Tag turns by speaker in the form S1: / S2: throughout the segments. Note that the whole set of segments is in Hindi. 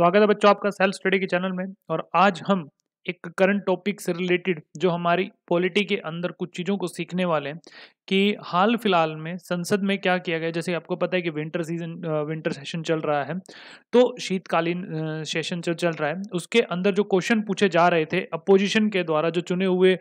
S1: स्वागत है बच्चों आपका सेल्फ स्टडी के चैनल में और आज हम एक करंट टॉपिक से रिलेटेड जो हमारी पॉलिटी के अंदर कुछ चीज़ों को सीखने वाले हैं कि हाल फिलहाल में संसद में क्या किया गया जैसे आपको पता है कि विंटर सीजन विंटर सेशन चल रहा है तो शीतकालीन सेशन जो चल रहा है उसके अंदर जो क्वेश्चन पूछे जा रहे थे अपोजिशन के द्वारा जो चुने हुए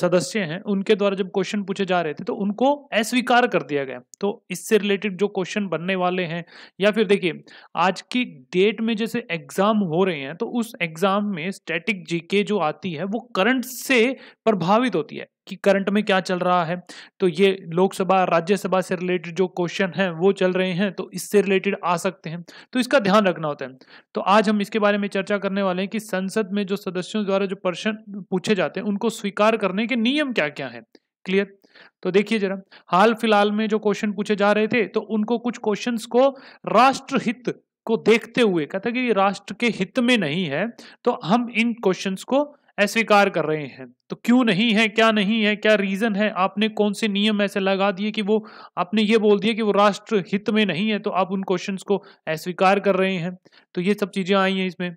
S1: सदस्य हैं उनके द्वारा जब क्वेश्चन पूछे जा रहे थे तो उनको अस्वीकार कर दिया गया तो इससे रिलेटेड जो क्वेश्चन बनने वाले हैं या फिर देखिए आज की डेट में जैसे एग्जाम हो रहे हैं तो उस एग्जाम में स्टैटिक जीके जो आती है वो करंट से प्रभावित होती है कि करंट में क्या चल रहा है तो ये लोकसभा राज्यसभा से रिलेटेड जो क्वेश्चन हैं वो चल रहे हैं तो इससे रिलेटेड आ सकते हैं तो इसका ध्यान रखना होता है तो आज हम इसके बारे में चर्चा करने वाले हैं कि संसद में जो सदस्यों द्वारा जो प्रश्न पूछे जाते हैं उनको स्वीकार करने के नियम क्या क्या हैं क्लियर तो देखिए जरा हाल फिलहाल में जो क्वेश्चन पूछे जा रहे थे तो उनको कुछ क्वेश्चंस को राष्ट्रहित को देखते हुए कहता कि राष्ट्र के हित में नहीं है तो हम इन क्वेश्चंस को अस्वीकार कर रहे हैं तो क्यों नहीं है क्या नहीं है क्या रीज़न है आपने कौन से नियम ऐसे लगा दिए कि वो आपने ये बोल दिया कि वो राष्ट्र हित में नहीं है तो आप उन क्वेश्चंस को अस्वीकार कर रहे हैं तो ये सब चीज़ें आई हैं इसमें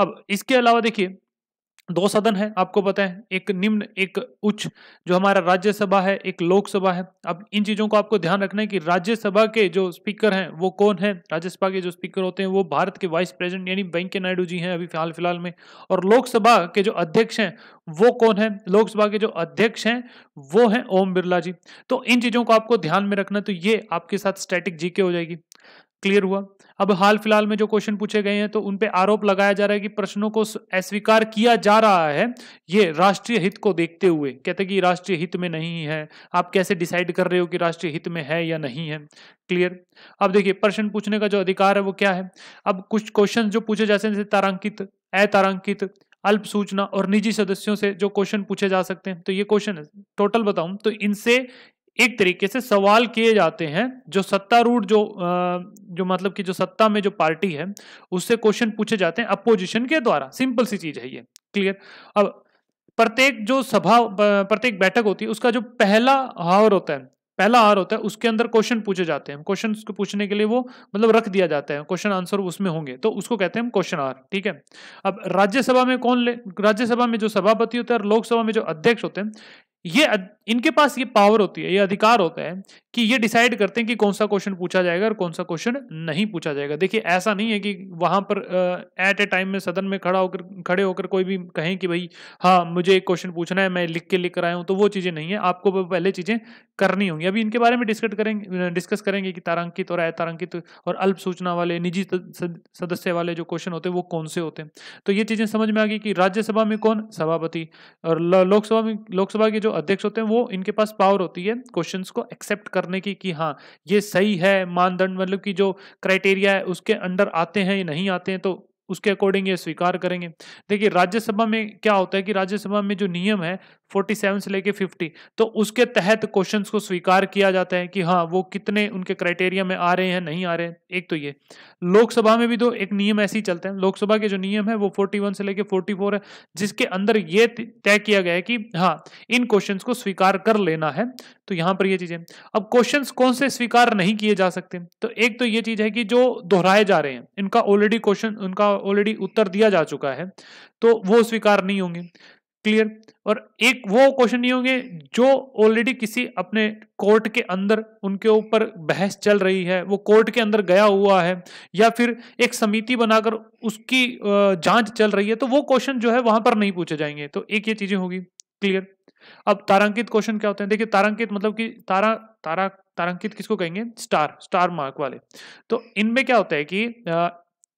S1: अब इसके अलावा देखिए दो सदन है आपको पता है एक निम्न एक उच्च जो हमारा राज्यसभा है एक लोकसभा है अब इन चीज़ों को आपको ध्यान रखना है कि राज्यसभा के जो स्पीकर हैं वो कौन है राज्यसभा के जो स्पीकर होते हैं वो भारत के वाइस प्रेसिडेंट यानी वेंकैया नायडू जी हैं अभी फिलहाल फिलहाल में और लोकसभा के जो अध्यक्ष हैं वो कौन है लोकसभा के जो अध्यक्ष हैं वो हैं ओम बिरला जी तो इन चीज़ों को आपको ध्यान में रखना तो ये आपके साथ स्टैटिक जीके हो जाएगी क्लियर हुआ अब हाल फिलहाल में जो क्वेश्चन पूछे गए हैं तो उन पे आरोप लगाया जा रहा है कि प्रश्नों को अस्वीकार किया जा रहा है ये राष्ट्रीय हित को देखते हुए कहते कि राष्ट्रीय हित में नहीं है आप कैसे डिसाइड कर रहे हो कि राष्ट्रीय हित में है या नहीं है क्लियर अब देखिए प्रश्न पूछने का जो अधिकार है वो क्या है अब कुछ क्वेश्चन जो पूछे जाते हैं जैसे तारांकित अतारांकित अल्प सूचना और निजी सदस्यों से जो क्वेश्चन पूछे जा सकते हैं तो ये क्वेश्चन है टोटल बताऊं तो इनसे एक तरीके से सवाल किए जाते हैं जो सत्तारूढ़ जो जो मतलब कि जो सत्ता में जो पार्टी है उससे क्वेश्चन पूछे जाते हैं अपोजिशन के द्वारा सिंपल सी चीज है ये क्लियर अब प्रत्येक जो सभा प्रत्येक बैठक होती है उसका जो पहला हावर होता है पहला आर होता है उसके अंदर क्वेश्चन पूछे जाते हैं क्वेश्चन को पूछने के लिए वो मतलब रख दिया जाता है क्वेश्चन आंसर उसमें होंगे तो उसको कहते हैं हम क्वेश्चन आर ठीक है अब राज्यसभा में कौन ले राज्यसभा में जो सभापति होता है और लोकसभा में जो अध्यक्ष होते हैं ये इनके पास ये पावर होती है ये अधिकार होता है कि ये डिसाइड करते हैं कि कौन सा क्वेश्चन पूछा जाएगा और कौन सा क्वेश्चन नहीं पूछा जाएगा देखिए ऐसा नहीं है कि वहां पर एट ए टाइम में सदन में खड़ा होकर खड़े होकर कोई भी कहें कि भाई हाँ मुझे एक क्वेश्चन पूछना है मैं लिख के लिख कर आया हूँ तो वो चीज़ें नहीं है आपको पहले चीज़ें करनी होंगी अभी इनके बारे में डिस्कस करेंगे डिस्कस करेंगे कि तारांकित और अतारांकित और अल्प सूचना वाले निजी सदस्य वाले जो क्वेश्चन होते हैं वो कौन से होते हैं तो ये चीज़ें समझ में आ गई कि राज्यसभा में कौन सभापति और लोकसभा में लोकसभा के जो अध्यक्ष होते हैं वो इनके पास पावर होती है क्वेश्चन को एक्सेप्ट करने की कि हाँ ये सही है मानदंड मतलब कि जो क्राइटेरिया है उसके अंडर आते हैं या नहीं आते हैं तो उसके अकॉर्डिंग ये स्वीकार करेंगे देखिए राज्यसभा में क्या होता है कि राज्यसभा में जो नियम है 47 से लेके 50 तो उसके तहत क्वेश्चंस को स्वीकार किया जाता है कि हाँ वो कितने उनके क्राइटेरिया में आ रहे हैं नहीं आ रहे हैं एक तो ये लोकसभा में भी तो एक नियम ऐसे ही चलते हैं लोकसभा के जो नियम है वो 41 से लेके 44 है जिसके अंदर ये तय किया गया है कि हाँ इन क्वेश्चन को स्वीकार कर लेना है तो यहाँ पर यह चीज़ें अब क्वेश्चन कौन से स्वीकार नहीं किए जा सकते तो एक तो ये चीज़ है कि जो दोहराए जा रहे हैं इनका ऑलरेडी क्वेश्चन उनका ऑलरेडी उत्तर दिया जा चुका है तो वो स्वीकार नहीं होंगे क्लियर और एक वो क्वेश्चन नहीं होंगे जो ऑलरेडी किसी अपने कोर्ट के अंदर उनके ऊपर बहस चल रही है वो कोर्ट के अंदर गया हुआ है या फिर एक समिति बनाकर उसकी जांच चल रही है तो वो क्वेश्चन जो है वहां पर नहीं पूछे जाएंगे तो एक ये चीजें होगी क्लियर अब तारांकित क्वेश्चन क्या होते हैं देखिए तारांकित मतलब कि तारा तारा तारांकित किसको कहेंगे स्टार स्टार मार्क वाले तो इनमें क्या होता है कि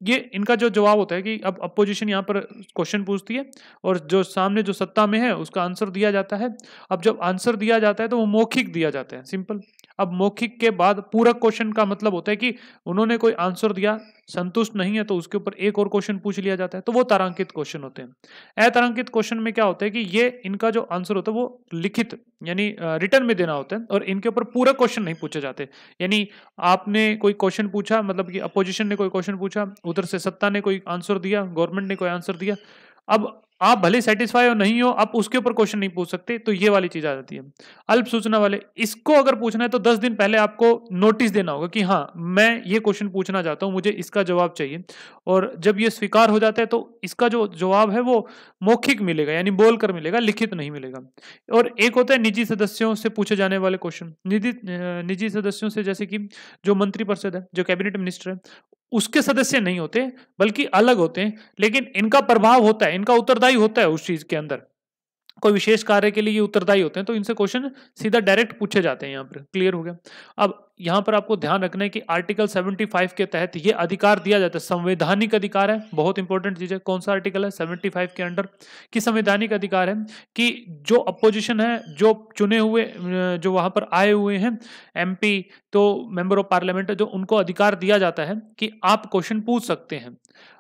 S1: ये इनका जो जवाब होता है कि अब अपोजिशन यहाँ पर क्वेश्चन पूछती है और जो सामने जो सत्ता में है उसका आंसर दिया जाता है अब जब आंसर दिया जाता है तो वो मौखिक दिया जाता है सिंपल अब मौखिक के बाद पूरक क्वेश्चन का मतलब होता है कि उन्होंने कोई आंसर दिया संतुष्ट नहीं है तो उसके ऊपर एक और क्वेश्चन पूछ लिया जाता है तो वो तारांकित क्वेश्चन होते हैं अतारांकित क्वेश्चन में क्या होता है कि ये इनका जो आंसर होता है वो लिखित यानी रिटर्न में देना होता है और इनके ऊपर पूरा क्वेश्चन नहीं पूछे जाते यानी आपने कोई क्वेश्चन पूछा मतलब कि अपोजिशन ने कोई क्वेश्चन पूछा उधर से सत्ता ने कोई आंसर दिया गवर्नमेंट ने कोई आंसर दिया अब आप भले सेटिस्फाई हो नहीं हो आप उसके ऊपर क्वेश्चन नहीं पूछ सकते तो ये वाली चीज आ जाती है अल्प सूचना वाले इसको अगर पूछना है तो दस दिन पहले आपको नोटिस देना होगा कि हाँ मैं ये क्वेश्चन पूछना चाहता हूँ मुझे इसका जवाब चाहिए और जब ये स्वीकार हो जाता है तो इसका जो जवाब है वो मौखिक मिलेगा यानी बोलकर मिलेगा लिखित नहीं मिलेगा और एक होता है निजी सदस्यों से पूछे जाने वाले क्वेश्चन निजी निजी सदस्यों से जैसे कि जो मंत्री परिषद है जो कैबिनेट मिनिस्टर है उसके सदस्य नहीं होते बल्कि अलग होते हैं लेकिन इनका प्रभाव होता है इनका उत्तरदायी होता है उस चीज के अंदर कोई विशेष कार्य के लिए ये उत्तरदायी होते हैं तो इनसे क्वेश्चन सीधा डायरेक्ट पूछे जाते हैं यहाँ पर क्लियर हो गया अब यहाँ पर आपको ध्यान रखना है कि आर्टिकल 75 के तहत ये अधिकार दिया जाता है संवैधानिक अधिकार है बहुत इंपॉर्टेंट चीज है कौन सा आर्टिकल है 75 के अंडर कि संवैधानिक अधिकार है कि जो अपोजिशन है जो चुने हुए जो वहां पर आए हुए हैं एम तो मेंबर ऑफ पार्लियामेंट जो उनको अधिकार दिया जाता है कि आप क्वेश्चन पूछ सकते हैं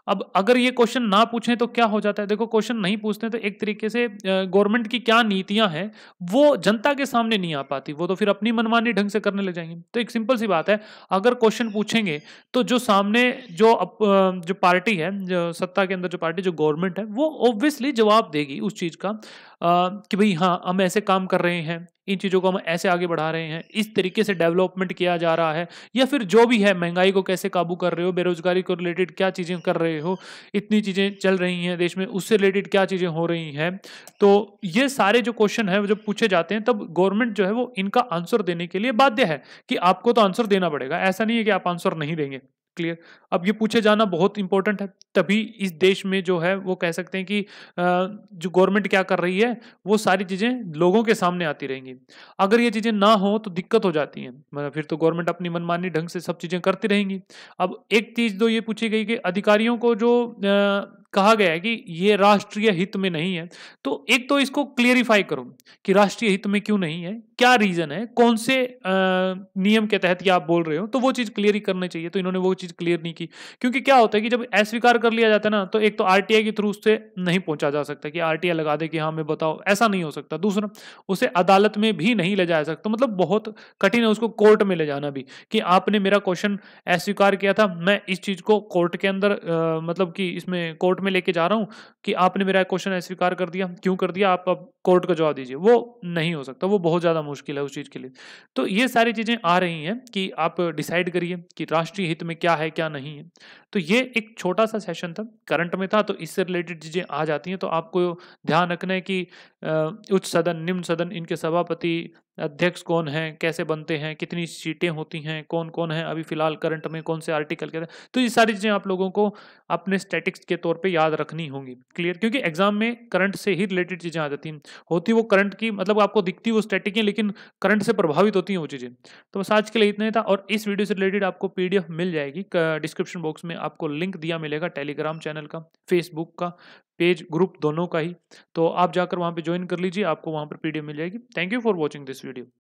S1: अब अगर ये क्वेश्चन ना पूछें तो क्या हो जाता है देखो क्वेश्चन नहीं पूछते तो एक तरीके से गवर्नमेंट की क्या नीतियां हैं वो जनता के सामने नहीं आ पाती वो तो फिर अपनी मनमानी ढंग से करने लग जाएंगे तो एक सिंपल सी बात है अगर क्वेश्चन पूछेंगे तो जो सामने जो अप, जो पार्टी है जो सत्ता के अंदर जो पार्टी जो गवर्नमेंट है वो ऑब्वियसली जवाब देगी उस चीज़ का आ, कि भाई हाँ हम ऐसे काम कर रहे हैं इन चीज़ों को हम ऐसे आगे बढ़ा रहे हैं इस तरीके से डेवलपमेंट किया जा रहा है या फिर जो भी है महंगाई को कैसे काबू कर रहे हो बेरोजगारी को रिलेटेड क्या चीज़ें कर रहे हो इतनी चीज़ें चल रही हैं देश में उससे रिलेटेड क्या चीज़ें हो रही हैं तो ये सारे जो क्वेश्चन है जब पूछे जाते हैं तब गवर्नमेंट जो है वो इनका आंसर देने के लिए बाध्य है कि आपको तो आंसर देना पड़ेगा ऐसा नहीं है कि आप आंसर नहीं देंगे क्लियर अब ये पूछे जाना बहुत इंपॉर्टेंट है तभी इस देश में जो है वो कह सकते हैं कि जो गवर्नमेंट क्या कर रही है वो सारी चीज़ें लोगों के सामने आती रहेंगी अगर ये चीज़ें ना हो तो दिक्कत हो जाती हैं मतलब फिर तो गवर्नमेंट अपनी मनमानी ढंग से सब चीज़ें करती रहेंगी अब एक चीज़ तो ये पूछी गई कि अधिकारियों को जो कहा गया है कि ये राष्ट्रीय हित में नहीं है तो एक तो इसको क्लियरिफाई करो कि राष्ट्रीय हित में क्यों नहीं है क्या रीजन है कौन से आ, नियम के तहत ये आप बोल रहे हो तो वो चीज क्लियर ही करनी चाहिए तो इन्होंने वो चीज क्लियर नहीं की क्योंकि क्या होता है कि जब अस्वीकार कर लिया जाता है ना तो एक तो आरटीआई के थ्रू उससे नहीं पहुंचा जा सकता कि आरटीआई लगा दे कि हाँ मैं बताओ ऐसा नहीं हो सकता दूसरा उसे अदालत में भी नहीं ले जा सकता मतलब बहुत कठिन है उसको कोर्ट में ले जाना भी कि आपने मेरा क्वेश्चन अस्वीकार किया था मैं इस चीज को कोर्ट के अंदर मतलब कि इसमें कोर्ट कोर्ट में लेके जा रहा हूँ कि आपने मेरा क्वेश्चन अस्वीकार कर दिया क्यों कर दिया आप अब कोर्ट का जवाब दीजिए वो नहीं हो सकता वो बहुत ज़्यादा मुश्किल है उस चीज़ के लिए तो ये सारी चीज़ें आ रही हैं कि आप डिसाइड करिए कि राष्ट्रीय हित में क्या है क्या नहीं है तो ये एक छोटा सा सेशन था करंट में था तो इससे रिलेटेड चीज़ें आ जाती हैं तो आपको ध्यान रखना है कि उच्च सदन निम्न सदन इनके सभापति अध्यक्ष कौन है कैसे बनते हैं कितनी सीटें होती हैं कौन कौन है अभी फिलहाल करंट में कौन से आर्टिकल के तो ये सारी चीज़ें आप लोगों को अपने स्टैटिक्स के तौर पे याद रखनी होंगी क्लियर क्योंकि एग्जाम में करंट से ही रिलेटेड चीज़ें आ जाती हैं होती वो करंट की मतलब आपको दिखती वो स्टैटिक हैं लेकिन करंट से प्रभावित होती हैं वो चीज़ें तो बस आज के लिए इतना ही था और इस वीडियो से रिलेटेड आपको पी मिल जाएगी डिस्क्रिप्शन बॉक्स में आपको लिंक दिया मिलेगा टेलीग्राम चैनल का फेसबुक का पेज ग्रुप दोनों का ही तो आप जाकर वहाँ पे ज्वाइन कर लीजिए आपको वहाँ पर पीडीएफ मिल जाएगी thank you for watching this video